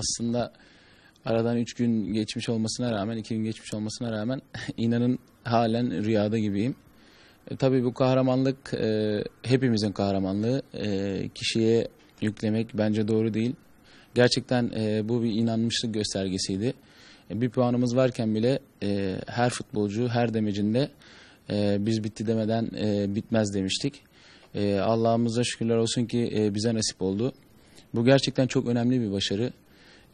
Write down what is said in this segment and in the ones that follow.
aslında aradan üç gün geçmiş olmasına rağmen, iki gün geçmiş olmasına rağmen inanın halen rüyada gibiyim. E, tabii bu kahramanlık e, hepimizin kahramanlığı. E, kişiye yüklemek bence doğru değil. Gerçekten e, bu bir inanmışlık göstergesiydi. E, bir puanımız varken bile e, her futbolcu her demecinde e, biz bitti demeden e, bitmez demiştik. E, Allah'ımıza şükürler olsun ki e, bize nasip oldu. Bu gerçekten çok önemli bir başarı.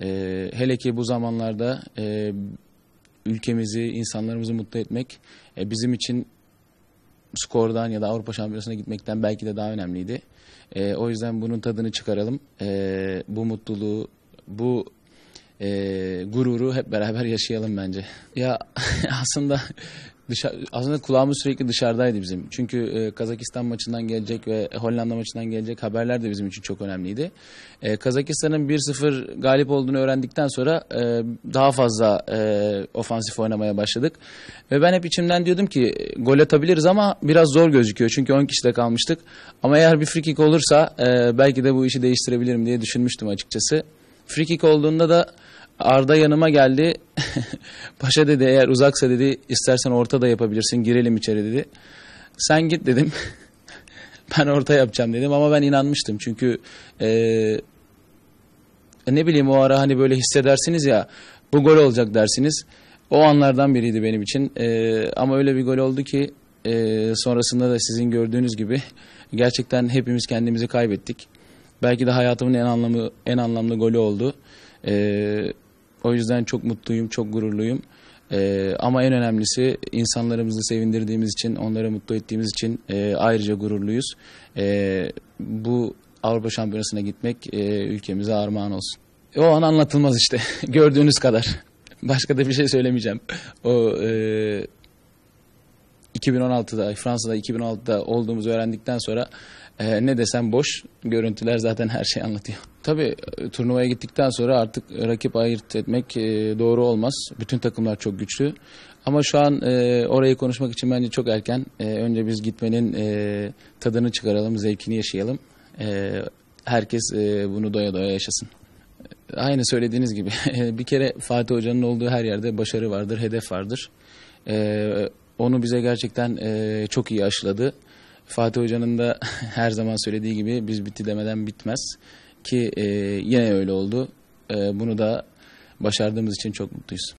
E, hele ki bu zamanlarda e, ülkemizi, insanlarımızı mutlu etmek e, bizim için skordan ya da Avrupa Şampiyonası'na gitmekten belki de daha önemliydi. E, o yüzden bunun tadını çıkaralım. E, bu mutluluğu, bu e, gururu hep beraber yaşayalım bence. Ya aslında dışarı, aslında kulağımız sürekli dışarıdaydı bizim. Çünkü e, Kazakistan maçından gelecek ve Hollanda maçından gelecek haberler de bizim için çok önemliydi. E, Kazakistan'ın 1-0 galip olduğunu öğrendikten sonra e, daha fazla e, ofansif oynamaya başladık. Ve ben hep içimden diyordum ki gol atabiliriz ama biraz zor gözüküyor. Çünkü 10 kişide kalmıştık. Ama eğer bir free kick olursa e, belki de bu işi değiştirebilirim diye düşünmüştüm açıkçası. Free kick olduğunda da Arda yanıma geldi. Paşa dedi eğer uzaksa dedi istersen orta da yapabilirsin girelim içeri dedi. Sen git dedim. ben orta yapacağım dedim ama ben inanmıştım çünkü e, ne bileyim o ara hani böyle hissedersiniz ya bu gol olacak dersiniz. O anlardan biriydi benim için e, ama öyle bir gol oldu ki e, sonrasında da sizin gördüğünüz gibi gerçekten hepimiz kendimizi kaybettik. Belki de hayatımın en anlamı en anlamlı golü oldu. Ee, o yüzden çok mutluyum, çok gururluyum. Ee, ama en önemlisi insanlarımızı sevindirdiğimiz için, onları mutlu ettiğimiz için e, ayrıca gururluyuz. E, bu Avrupa Şampiyonası'na gitmek e, ülkemize armağan olsun. E, o an anlatılmaz işte gördüğünüz kadar. Başka da bir şey söylemeyeceğim. O e, 2016'da Fransa'da 2016'da olduğumuzu öğrendikten sonra e, ne desem boş. Görüntüler zaten her şeyi anlatıyor. Tabii e, turnuvaya gittikten sonra artık rakip ayırt etmek e, doğru olmaz. Bütün takımlar çok güçlü. Ama şu an e, orayı konuşmak için bence çok erken. E, önce biz gitmenin e, tadını çıkaralım, zevkini yaşayalım. E, herkes e, bunu doya doya yaşasın. E, aynı söylediğiniz gibi bir kere Fatih Hoca'nın olduğu her yerde başarı vardır, hedef vardır. E, onu bize gerçekten e, çok iyi aşıladı. Fatih Hoca'nın da her zaman söylediği gibi biz bitti demeden bitmez ki e, yine öyle oldu. E, bunu da başardığımız için çok mutluyuz.